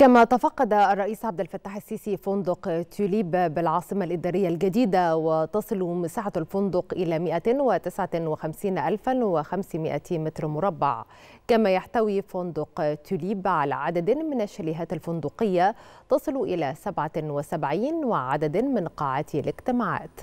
كما تفقد الرئيس عبد الفتاح السيسي فندق توليب بالعاصمة الإدارية الجديدة وتصل مساحة الفندق إلى 159500 متر مربع كما يحتوي فندق توليب على عدد من الشاليهات الفندقية تصل إلى 77 وعدد من قاعات الاجتماعات